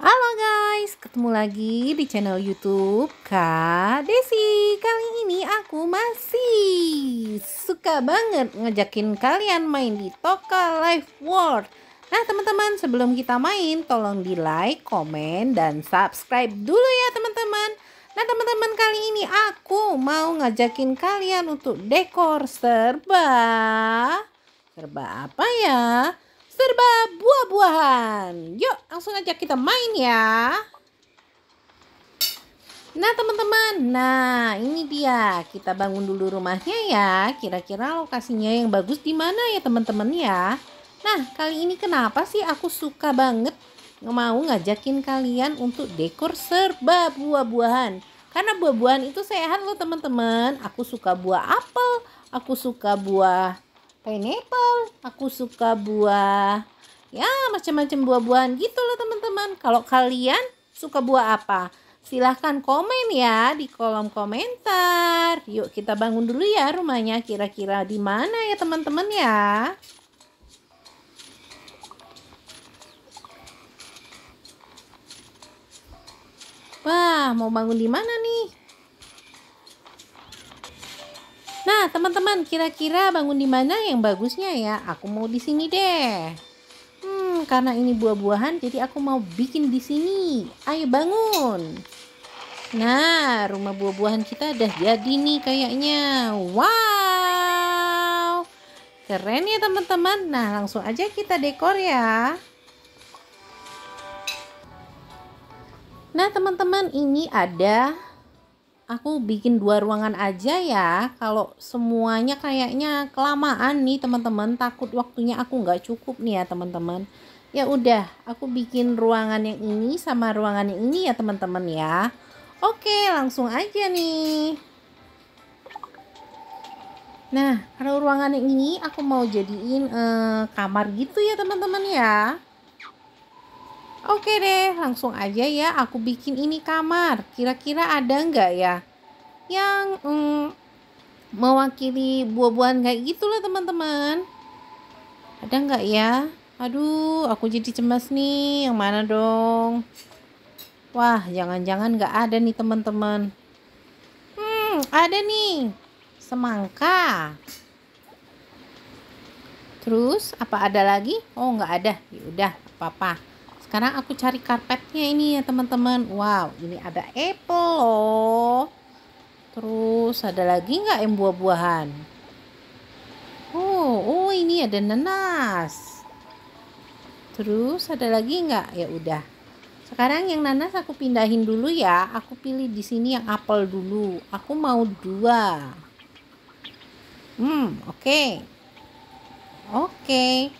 Halo guys, ketemu lagi di channel YouTube Kak Desi. Kali ini aku masih suka banget ngejakin kalian main di Toka Life World. Nah teman-teman, sebelum kita main, tolong di like, komen, dan subscribe dulu ya teman-teman. Nah teman-teman, kali ini aku mau ngajakin kalian untuk dekor serba... Serba apa ya? serba buah-buahan. Yuk, langsung aja kita main ya. Nah, teman-teman. Nah, ini dia. Kita bangun dulu rumahnya ya. Kira-kira lokasinya yang bagus di mana ya, teman-teman ya. Nah, kali ini kenapa sih aku suka banget mau ngajakin kalian untuk dekor serba buah-buahan. Karena buah-buahan itu sehat loh teman-teman. Aku suka buah apel, aku suka buah pineapple, aku suka buah ya macam-macam buah-buahan gitu loh teman-teman. Kalau kalian suka buah apa? Silahkan komen ya di kolom komentar. Yuk kita bangun dulu ya rumahnya kira-kira di mana ya teman-teman ya. Wah, mau bangun di mana nih? teman-teman, kira-kira bangun di mana yang bagusnya ya? Aku mau di sini deh. Hmm, karena ini buah-buahan, jadi aku mau bikin di sini. Ayo bangun. Nah, rumah buah-buahan kita udah jadi nih kayaknya. Wow. Keren ya teman-teman. Nah, langsung aja kita dekor ya. Nah, teman-teman, ini ada aku bikin dua ruangan aja ya kalau semuanya kayaknya kelamaan nih teman-teman takut waktunya aku nggak cukup nih ya teman-teman ya udah aku bikin ruangan yang ini sama ruangan yang ini ya teman-teman ya oke langsung aja nih nah kalau ruangan yang ini aku mau jadiin eh, kamar gitu ya teman-teman ya Oke deh, langsung aja ya aku bikin ini kamar. Kira-kira ada nggak ya? Yang mm, mewakili buah-buahan kayak gitu gitulah teman-teman. Ada nggak ya? Aduh, aku jadi cemas nih. Yang mana dong? Wah, jangan-jangan nggak -jangan ada nih teman-teman. Hmm, ada nih. Semangka. Terus apa ada lagi? Oh nggak ada. Ya udah, apa-apa sekarang aku cari karpetnya ini ya teman-teman wow ini ada apple loh terus ada lagi nggak yang buah-buahan oh oh ini ada nanas terus ada lagi nggak ya udah sekarang yang nanas aku pindahin dulu ya aku pilih di sini yang apel dulu aku mau dua hmm oke okay. oke okay.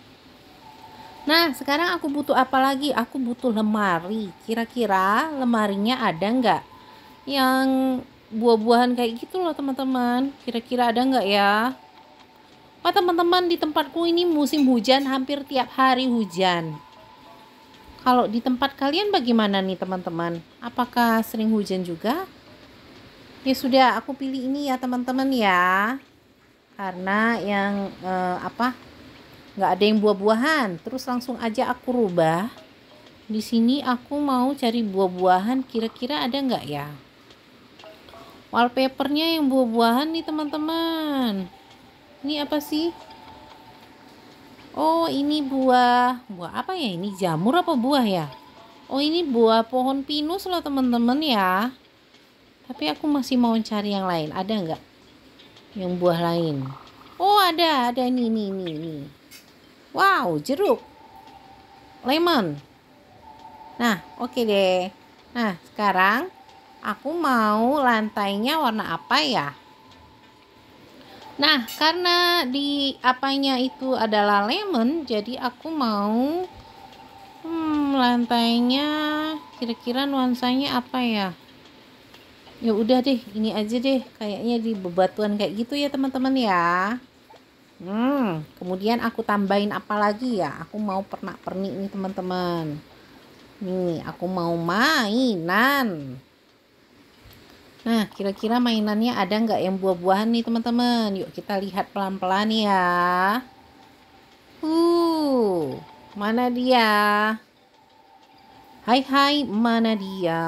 Nah, sekarang aku butuh apa lagi? Aku butuh lemari. Kira-kira lemarinya ada nggak? Yang buah-buahan kayak gitu loh teman-teman. Kira-kira ada nggak ya? Wah teman-teman di tempatku ini musim hujan hampir tiap hari hujan. Kalau di tempat kalian bagaimana nih teman-teman? Apakah sering hujan juga? Ya sudah, aku pilih ini ya teman-teman ya. Karena yang eh, apa? nggak ada yang buah-buahan terus langsung aja aku rubah di sini aku mau cari buah-buahan kira-kira ada nggak ya wallpapernya yang buah-buahan nih teman-teman ini apa sih oh ini buah buah apa ya ini jamur apa buah ya oh ini buah pohon pinus loh teman-teman ya tapi aku masih mau cari yang lain ada nggak yang buah lain oh ada ada ini ini ini, ini Wow, jeruk. Lemon. Nah, oke okay deh. Nah, sekarang aku mau lantainya warna apa ya? Nah, karena di apanya itu adalah lemon, jadi aku mau hmm, lantainya kira-kira nuansanya apa ya? Ya udah deh, ini aja deh. Kayaknya di bebatuan kayak gitu ya, teman-teman ya. Hmm, kemudian aku tambahin apa lagi ya? Aku mau pernak-pernik nih teman-teman. Nih, aku mau mainan. Nah, kira-kira mainannya ada nggak yang buah-buahan nih teman-teman? Yuk kita lihat pelan-pelan ya. Uh, mana dia? Hai hai, mana dia?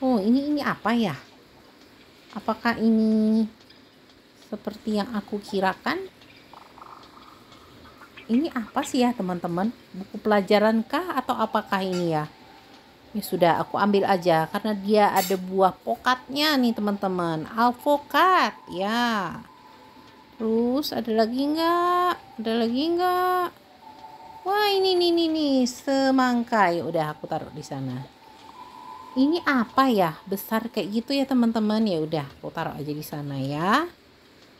Oh, ini ini apa ya? Apakah ini seperti yang aku kirakan. Ini apa sih ya teman-teman? Buku pelajaran kah atau apakah ini ya? Ya sudah aku ambil aja karena dia ada buah pokatnya nih teman-teman. Alpokat, ya. Terus ada lagi nggak? Ada lagi nggak? Wah ini nih nih nih ya Udah aku taruh di sana ini apa ya besar kayak gitu ya teman-teman ya udah aku taruh aja di sana ya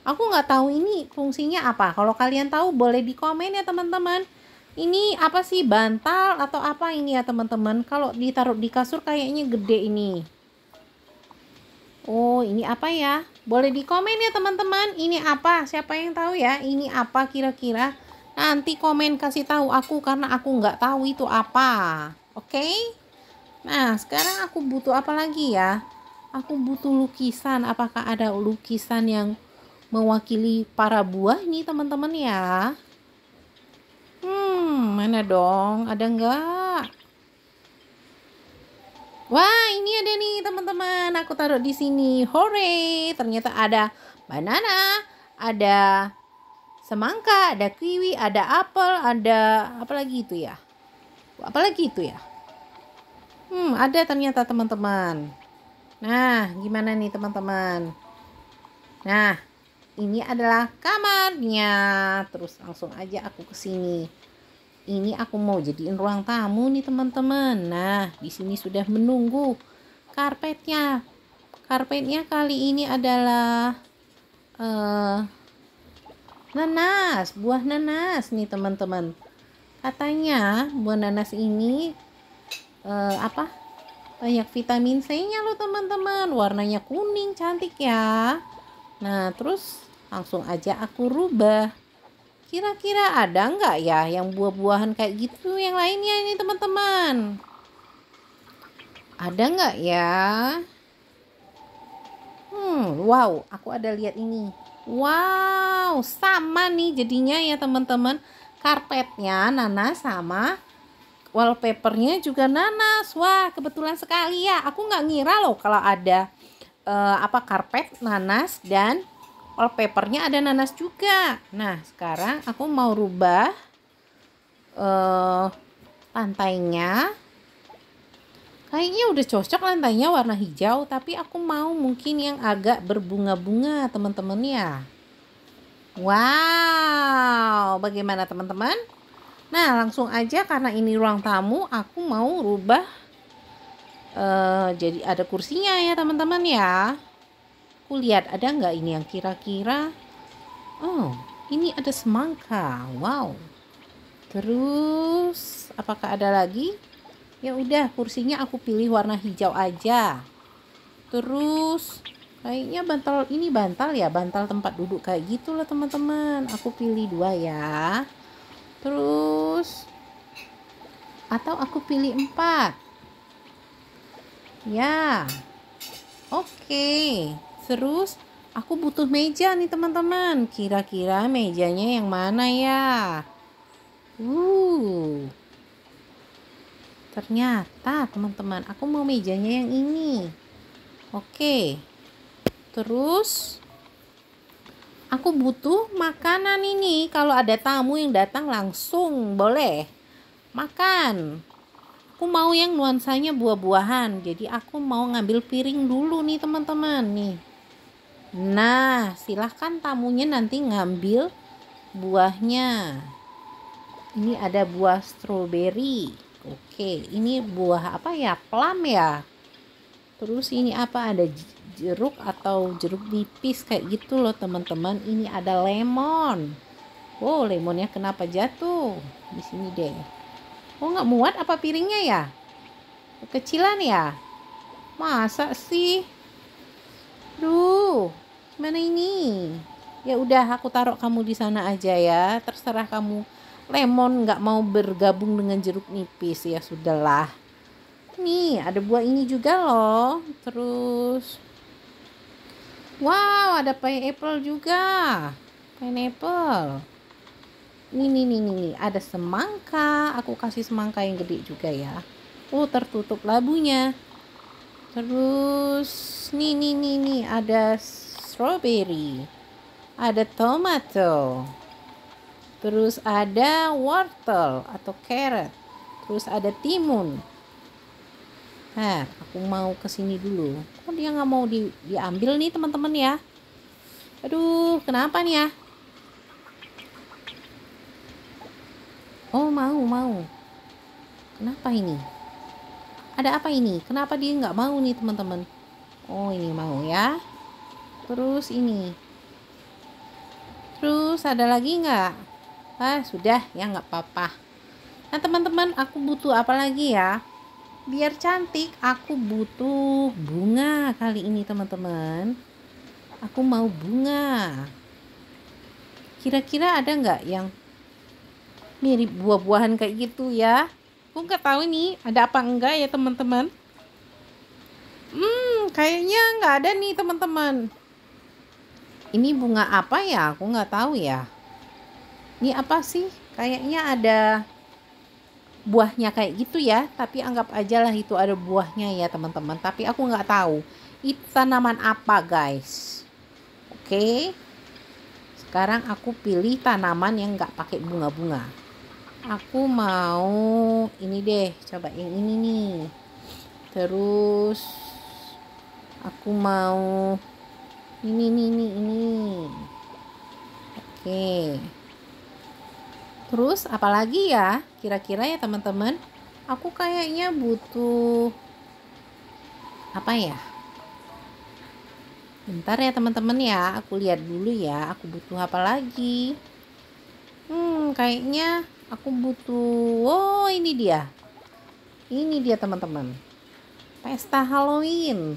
Aku nggak tahu ini fungsinya apa. Kalau kalian tahu boleh di komen ya teman-teman. Ini apa sih bantal atau apa ini ya teman-teman? Kalau ditaruh di kasur kayaknya gede ini. Oh ini apa ya? Boleh di komen ya teman-teman. Ini apa? Siapa yang tahu ya? Ini apa kira-kira? Nanti komen kasih tahu aku karena aku nggak tahu itu apa. Oke? Okay? Nah sekarang aku butuh apa lagi ya? Aku butuh lukisan. Apakah ada lukisan yang mewakili para buah nih teman-teman ya. Hmm, mana dong? Ada enggak? Wah, ini ada nih teman-teman. Aku taruh di sini. Hore! Ternyata ada banana, ada semangka, ada kiwi, ada apel, ada apa lagi itu ya? Apa lagi itu ya? Hmm, ada ternyata teman-teman. Nah, gimana nih teman-teman? Nah, ini adalah kamarnya terus langsung aja aku ke sini ini aku mau jadiin ruang tamu nih teman-teman nah di sini sudah menunggu karpetnya karpetnya kali ini adalah uh, nanas buah nanas nih teman-teman katanya buah nanas ini uh, apa banyak vitamin C nya loh teman-teman warnanya kuning cantik ya Nah, terus langsung aja aku rubah. Kira-kira ada nggak ya yang buah-buahan kayak gitu yang lainnya ini teman-teman? Ada nggak ya? Hmm, wow, aku ada lihat ini. Wow, sama nih jadinya ya teman-teman. Karpetnya nanas sama wallpapernya juga nanas. Wah, kebetulan sekali ya. Aku nggak ngira loh kalau ada uh, apa karpet nanas dan wallpapernya ada nanas juga nah sekarang aku mau rubah uh, lantainya kayaknya udah cocok lantainya warna hijau tapi aku mau mungkin yang agak berbunga-bunga teman-teman ya wow bagaimana teman-teman nah langsung aja karena ini ruang tamu aku mau rubah uh, jadi ada kursinya ya teman-teman ya Aku lihat ada nggak ini yang kira-kira? Oh, ini ada semangka. Wow. Terus apakah ada lagi? Ya udah, kursinya aku pilih warna hijau aja. Terus kayaknya bantal ini bantal ya, bantal tempat duduk kayak gitulah teman-teman. Aku pilih dua ya. Terus atau aku pilih empat. Ya. Oke. Okay. Terus aku butuh meja nih teman-teman. Kira-kira mejanya yang mana ya? Uh. Ternyata teman-teman aku mau mejanya yang ini. Oke. Terus aku butuh makanan ini. Kalau ada tamu yang datang langsung boleh makan. Aku mau yang nuansanya buah-buahan. Jadi aku mau ngambil piring dulu nih teman-teman nih. Nah, silahkan tamunya nanti ngambil buahnya. Ini ada buah stroberi. Oke, ini buah apa ya? Plum ya. Terus ini apa? Ada jeruk atau jeruk nipis kayak gitu loh teman-teman. Ini ada lemon. Oh, lemonnya kenapa jatuh? Di sini deh. Oh, nggak muat apa piringnya ya? Kecilan ya? Masa sih? Duh. Mana ini? Ya udah aku taruh kamu di sana aja ya. Terserah kamu. Lemon nggak mau bergabung dengan jeruk nipis ya sudahlah. Nih ada buah ini juga loh. Terus Wow, ada pineapple juga. Pineapple. Nih, nih, nih, nih, ada semangka. Aku kasih semangka yang gede juga ya. Oh, tertutup labunya. Terus, nih, nih, nih, nih, ada strawberry, ada tomato, terus ada wortel atau carrot, terus ada timun. Nah, aku mau kesini dulu. Kok dia nggak mau di, diambil nih teman-teman ya? Aduh, kenapa nih ya? Oh, mau, mau. Kenapa ini? Ada apa ini? Kenapa dia nggak mau nih teman-teman? Oh, ini mau ya terus ini terus ada lagi nggak ah sudah ya nggak apa-apa nah teman-teman aku butuh apa lagi ya biar cantik aku butuh bunga kali ini teman-teman aku mau bunga kira-kira ada nggak yang mirip buah-buahan kayak gitu ya aku nggak tahu nih ada apa enggak ya teman-teman hmm kayaknya nggak ada nih teman-teman ini bunga apa ya aku nggak tahu ya ini apa sih kayaknya ada buahnya kayak gitu ya tapi anggap aja lah itu ada buahnya ya teman-teman tapi aku nggak tahu itu tanaman apa guys oke sekarang aku pilih tanaman yang nggak pakai bunga-bunga aku mau ini deh coba yang ini nih terus aku mau ini ini ini ini oke terus apalagi ya kira-kira ya teman-teman aku kayaknya butuh apa ya bentar ya teman-teman ya aku lihat dulu ya aku butuh apa lagi hmm kayaknya aku butuh oh ini dia ini dia teman-teman pesta Halloween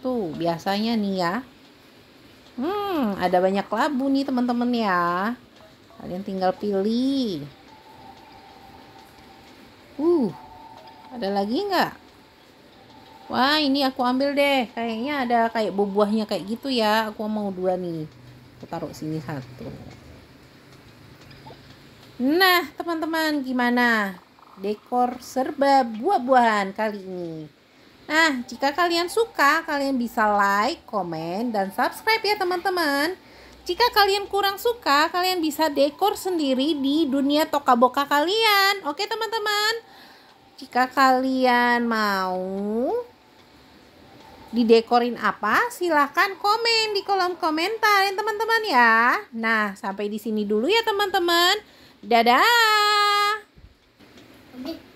tuh biasanya nih ya Hmm, ada banyak labu nih teman-teman ya. Kalian tinggal pilih. Uh, ada lagi nggak? Wah, ini aku ambil deh. Kayaknya ada kayak buah-buahnya kayak gitu ya. Aku mau dua nih. Aku taruh sini satu. Nah, teman-teman, gimana? Dekor serba buah-buahan kali ini. Nah, jika kalian suka, kalian bisa like, komen, dan subscribe ya teman-teman. Jika kalian kurang suka, kalian bisa dekor sendiri di dunia toka boka kalian. Oke teman-teman? Jika kalian mau didekorin apa, silahkan komen di kolom komentar ya teman-teman ya. Nah, sampai di sini dulu ya teman-teman. Dadah!